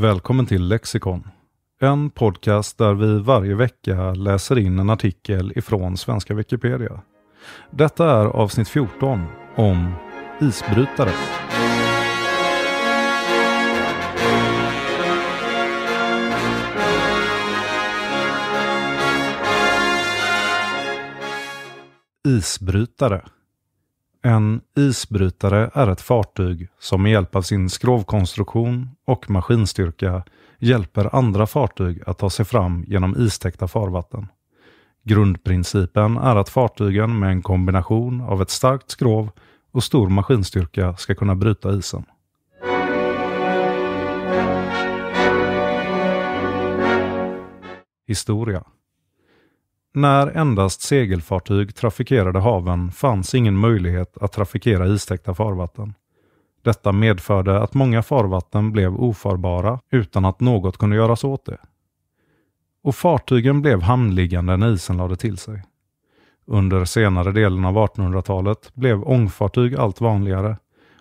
Välkommen till Lexikon. En podcast där vi varje vecka läser in en artikel ifrån svenska Wikipedia. Detta är avsnitt 14 om isbrytare. Isbrytare en isbrytare är ett fartyg som med hjälp av sin skrovkonstruktion och maskinstyrka hjälper andra fartyg att ta sig fram genom istäckta farvatten. Grundprincipen är att fartygen med en kombination av ett starkt skrov och stor maskinstyrka ska kunna bryta isen. Historia när endast segelfartyg trafikerade haven fanns ingen möjlighet att trafikera istäckta farvatten. Detta medförde att många farvatten blev ofarbara utan att något kunde göras åt det. Och fartygen blev hamnliggande när isen lade till sig. Under senare delen av 1800-talet blev ångfartyg allt vanligare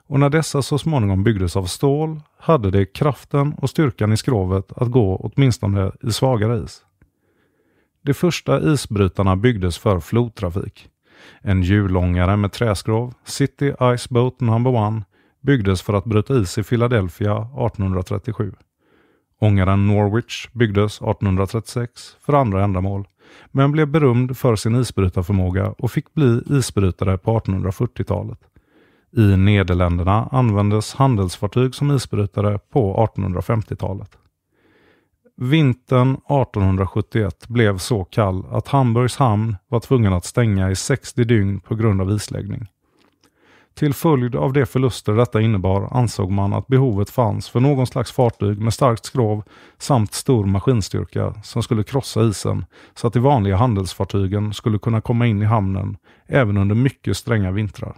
och när dessa så småningom byggdes av stål hade de kraften och styrkan i skrovet att gå åtminstone i svagare is. De första isbrytarna byggdes för flodtrafik. En hjullångare med träskrov, City Ice Boat No. 1, byggdes för att bryta is i Philadelphia 1837. Ångaren Norwich byggdes 1836 för andra ändamål, men blev berömd för sin isbrytarförmåga och fick bli isbrytare på 1840-talet. I Nederländerna användes handelsfartyg som isbrytare på 1850-talet. Vintern 1871 blev så kall att Hamburgs hamn var tvungen att stänga i 60 dygn på grund av isläggning. Till följd av de förluster detta innebar ansåg man att behovet fanns för någon slags fartyg med starkt skrov samt stor maskinstyrka som skulle krossa isen så att de vanliga handelsfartygen skulle kunna komma in i hamnen även under mycket stränga vintrar.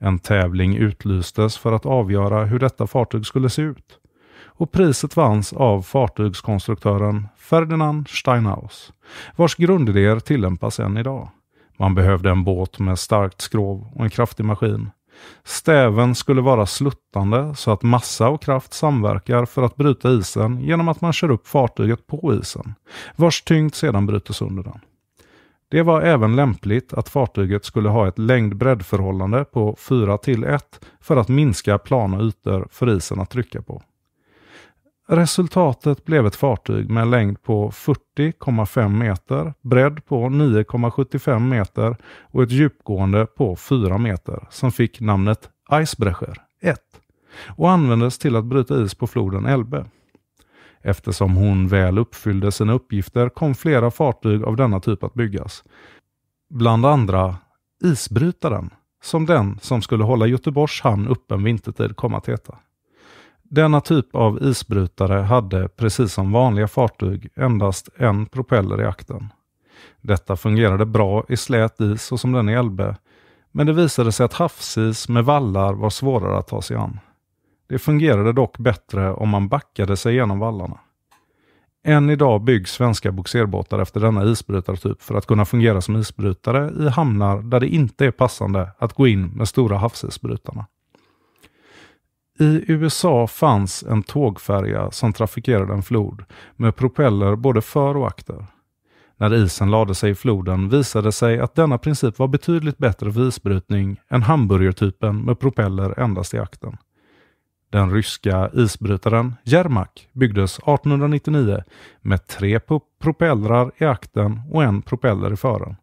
En tävling utlystes för att avgöra hur detta fartyg skulle se ut och priset vanns av fartygskonstruktören Ferdinand Steinhaus, vars grundidéer tillämpas än idag. Man behövde en båt med starkt skrov och en kraftig maskin. Stäven skulle vara sluttande så att massa och kraft samverkar för att bryta isen genom att man kör upp fartyget på isen, vars tyngd sedan bryter sönder den. Det var även lämpligt att fartyget skulle ha ett längd-bredd-förhållande på 4 till 1 för att minska plana ytor för isen att trycka på. Resultatet blev ett fartyg med en längd på 40,5 meter, bredd på 9,75 meter och ett djupgående på 4 meter som fick namnet Eisbrecher 1 och användes till att bryta is på floden Elbe. Eftersom hon väl uppfyllde sina uppgifter kom flera fartyg av denna typ att byggas. Bland andra isbrytaren, som den som skulle hålla Göteborgs hamn öppen vintertid kom att heta. Denna typ av isbrytare hade, precis som vanliga fartyg, endast en propeller i akten. Detta fungerade bra i slät is så som den i Elbe, men det visade sig att havsis med vallar var svårare att ta sig an. Det fungerade dock bättre om man backade sig genom vallarna. Än idag byggs svenska boxerbåtar efter denna isbrytartyp för att kunna fungera som isbrytare i hamnar där det inte är passande att gå in med stora havsisbrytarna. I USA fanns en tågfärja som trafikerade en flod med propeller både för och akter. När isen lade sig i floden visade det sig att denna princip var betydligt bättre för isbrytning än hamburgertypen med propeller endast i akten. Den ryska isbrytaren Jermak byggdes 1899 med tre propellrar i akten och en propeller i fören.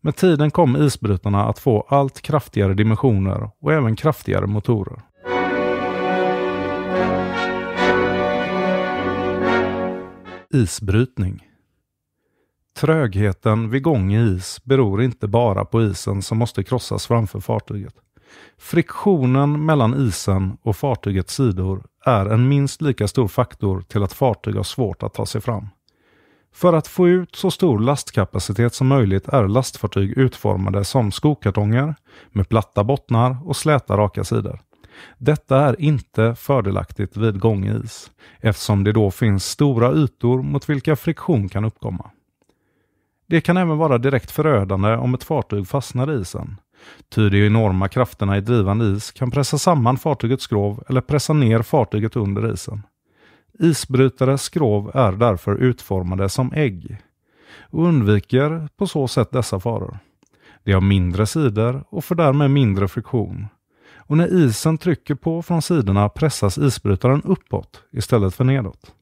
Med tiden kom isbrytarna att få allt kraftigare dimensioner och även kraftigare motorer. isbrytning. Trögheten vid gång i is beror inte bara på isen som måste krossas framför fartyget. Friktionen mellan isen och fartygets sidor är en minst lika stor faktor till att fartyg har svårt att ta sig fram. För att få ut så stor lastkapacitet som möjligt är lastfartyg utformade som skokartonger med platta bottnar och släta raka sidor. Detta är inte fördelaktigt vid gång is, eftersom det då finns stora ytor mot vilka friktion kan uppkomma. Det kan även vara direkt förödande om ett fartyg fastnar i isen, ty de enorma krafterna i drivande is kan pressa samman fartygets skrov eller pressa ner fartyget under isen. Isbrytares skrov är därför utformade som ägg och undviker på så sätt dessa faror. De har mindre sidor och får därmed mindre friktion och när isen trycker på från sidorna pressas isbrytaren uppåt istället för nedåt.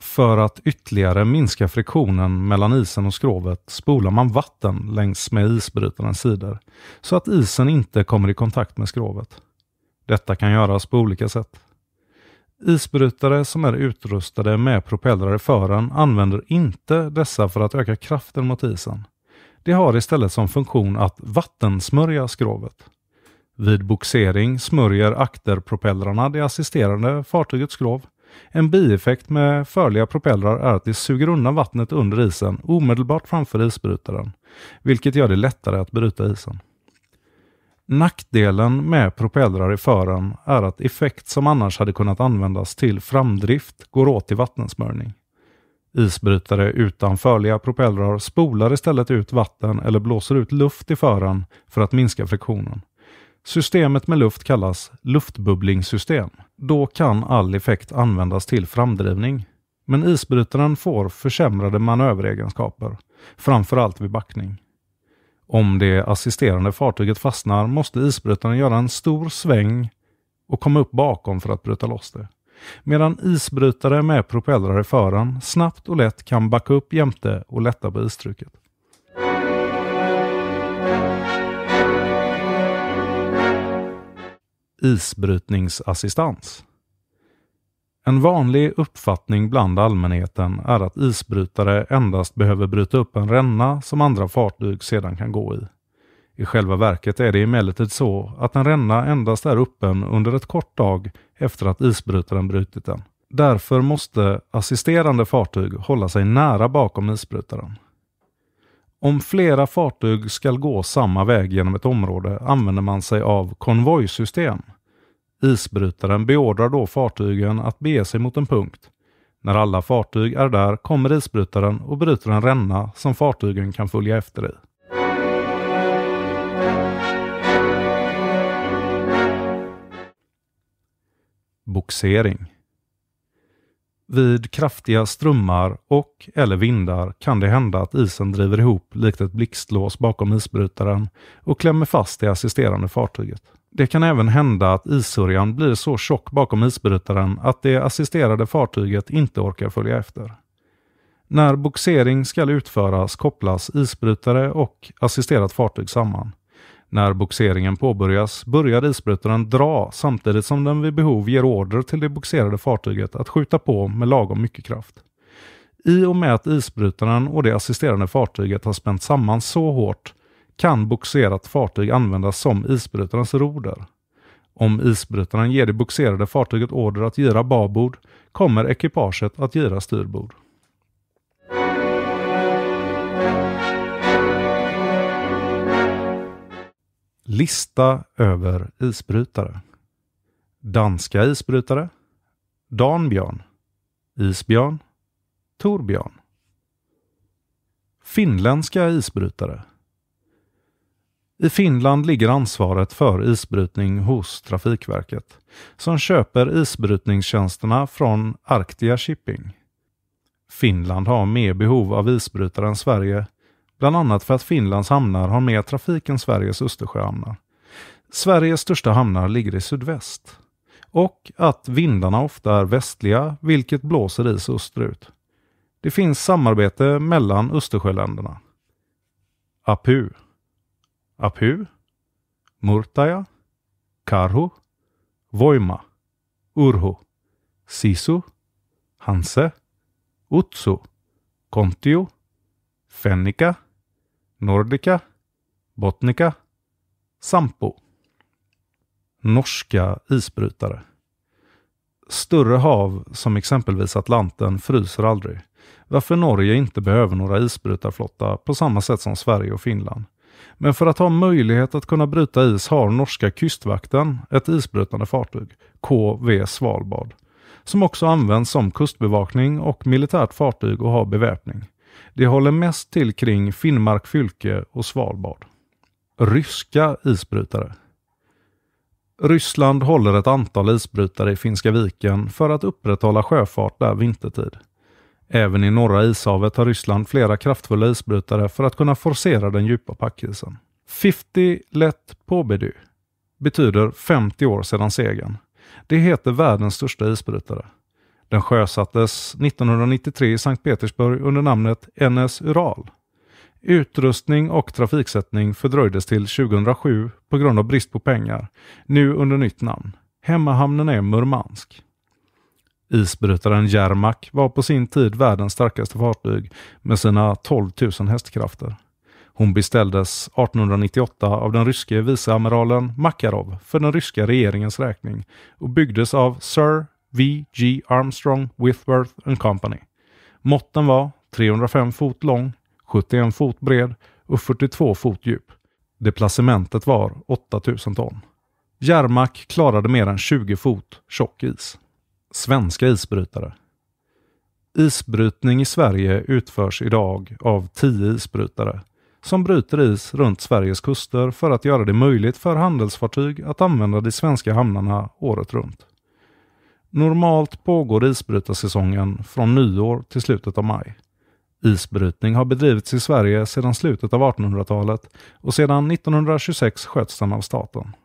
För att ytterligare minska friktionen mellan isen och skrovet spolar man vatten längs med isbrytarens sidor så att isen inte kommer i kontakt med skrovet. Detta kan göras på olika sätt. Isbrytare som är utrustade med propellrar i fören använder inte dessa för att öka kraften mot isen. De har istället som funktion att vattensmörja skrovet. Vid boxering smörjer akterpropellrarna det assisterande fartygets skrov. En bieffekt med förliga propellrar är att de suger undan vattnet under isen omedelbart framför isbrytaren, vilket gör det lättare att bryta isen. Nackdelen med propellrar i fören är att effekt som annars hade kunnat användas till framdrift går åt till vattensmörjning. Isbrytare utan förliga propellrar spolar istället ut vatten eller blåser ut luft i fören för att minska friktionen. Systemet med luft kallas luftbubblingssystem. Då kan all effekt användas till framdrivning. Men isbrytaren får försämrade manöveregenskaper, framförallt vid backning. Om det assisterande fartyget fastnar måste isbrytaren göra en stor sväng och komma upp bakom för att bryta loss det. Medan isbrytare med propellrar i fören snabbt och lätt kan backa upp jämte och lätta på istrycket. isbrytningsassistans. En vanlig uppfattning bland allmänheten är att isbrytare endast behöver bryta upp en ränna som andra fartyg sedan kan gå i. I själva verket är det emellertid så att en ränna endast är öppen under ett kort dag efter att isbrytaren brutit den. Därför måste assisterande fartyg hålla sig nära bakom isbrytaren. Om flera fartyg ska gå samma väg genom ett område använder man sig av konvojsystem. Isbrytaren beordrar då fartygen att bege sig mot en punkt. När alla fartyg är där kommer isbrytaren och bryter en ränna som fartygen kan följa efter i. Boxering vid kraftiga strömmar och eller vindar kan det hända att isen driver ihop likt ett blixtlås bakom isbrytaren och klämmer fast det assisterande fartyget. Det kan även hända att issörjan blir så tjock bakom isbrytaren att det assisterade fartyget inte orkar följa efter. När boxering skall utföras kopplas isbrytare och assisterat fartyg samman. När boxeringen påbörjas börjar isbrytaren dra samtidigt som den vid behov ger order till det boxerade fartyget att skjuta på med lagom mycket kraft. I och med att isbrytaren och det assisterande fartyget har spänt samman så hårt kan boxerat fartyg användas som isbrytarens roder. Om isbrytaren ger det boxerade fartyget order att gira babord kommer ekipaget att gira styrbord. Lista över isbrytare. Danska isbrytare. Danbjörn. Isbjörn. Torbjörn. Finländska isbrytare. I Finland ligger ansvaret för isbrytning hos Trafikverket som köper isbrytningstjänsterna från Arctia Shipping. Finland har mer behov av isbrytare än Sverige Bland annat för att Finlands hamnar har mer trafik än Sveriges Östersjöhamnar. Sveriges största hamnar ligger i sydväst. Och att vindarna ofta är västliga, vilket blåser is österut. Det finns samarbete mellan Östersjöländerna. Apu. Apu. Murtaja. Karhu. Voima. Urhu. Sisu. Hanse. Utsu. Kontio. Fennika. Nordica, Botnica, Sampo. Norska isbrytare. Större hav som exempelvis Atlanten fryser aldrig, varför Norge inte behöver några isbrytarflotta på samma sätt som Sverige och Finland. Men för att ha möjlighet att kunna bryta is har norska kustvakten ett isbrytande fartyg, KV Svalbard, som också används som kustbevakning och militärt fartyg och har beväpning. De håller mest till kring Finnmark fylke och Svalbard. Ryska isbrytare. Ryssland håller ett antal isbrytare i Finska viken för att upprätthålla sjöfart där vintertid. Även i norra ishavet har Ryssland flera kraftfulla isbrytare för att kunna forcera den djupa packisen. 50 let påbedy betyder 50 år sedan segern. Det heter världens största isbrytare. Den sjösattes 1993 i Sankt Petersburg under namnet NS Ural. Utrustning och trafiksättning fördröjdes till 2007 på grund av brist på pengar, nu under nytt namn. Hemmahamnen är Murmansk. Isbrytaren Jermak var på sin tid världens starkaste fartyg med sina 12 000 hästkrafter. Hon beställdes 1898 av den ryske viceamiralen Makarov för den ryska regeringens räkning och byggdes av Sir V.G. Armstrong Withworth and Company. Måtten var 305 fot lång, 71 fot bred och 42 fot djup. Deplacementet var 8000 ton. Järmak klarade mer än 20 fot tjock is. Svenska isbrytare. Isbrytning i Sverige utförs idag av 10 isbrytare som bryter is runt Sveriges kuster för att göra det möjligt för handelsfartyg att använda de svenska hamnarna året runt. Normalt pågår isbrytarsäsongen från nyår till slutet av maj. Isbrytning har bedrivits i Sverige sedan slutet av 1800-talet och sedan 1926 sköts den av staten.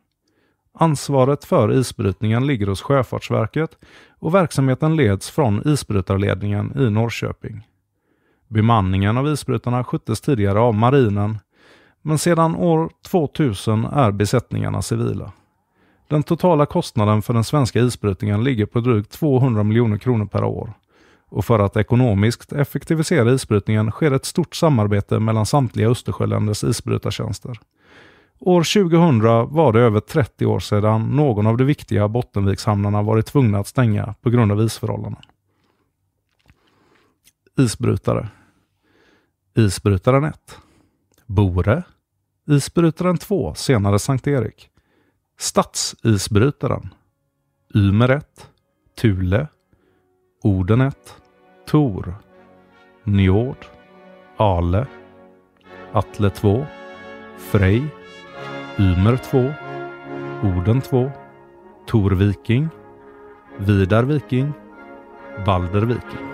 Ansvaret för isbrytningen ligger hos Sjöfartsverket och verksamheten leds från isbrytarledningen i Norrköping. Bemanningen av isbrytarna sköttes tidigare av marinen, men sedan år 2000 är besättningarna civila. Den totala kostnaden för den svenska isbrytningen ligger på drygt 200 miljoner kronor per år. Och för att ekonomiskt effektivisera isbrytningen sker ett stort samarbete mellan samtliga Östersjöländers isbrytartjänster. År 2000 var det över 30 år sedan någon av de viktiga Bottenvikshamnarna varit tvungna att stänga på grund av isförhållanden. Isbrytare Isbrytaren 1 Bore Isbrytaren 2, senare Sankt Erik Stadsisbrytaren Ymer 1 Thule Oden 1 Tor Njord Ale Atle 2 Frej Ymer 2 Oden 2 Tor Viking Vidar Viking Balder Viking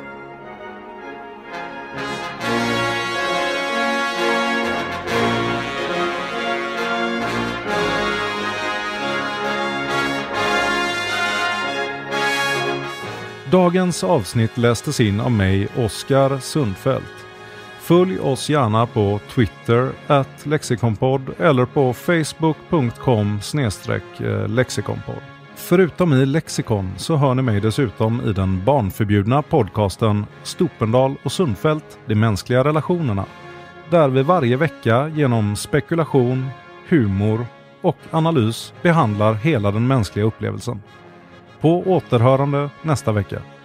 Dagens avsnitt lästes in av mig, Oskar Sundfält. Följ oss gärna på Twitter, at lexikonpodd eller på facebook.com eh, lexikonpodd. Förutom i Lexikon så hör ni mig dessutom i den barnförbjudna podcasten Stopendal och Sundfält, de mänskliga relationerna. Där vi varje vecka genom spekulation, humor och analys behandlar hela den mänskliga upplevelsen. På återhörande nästa vecka.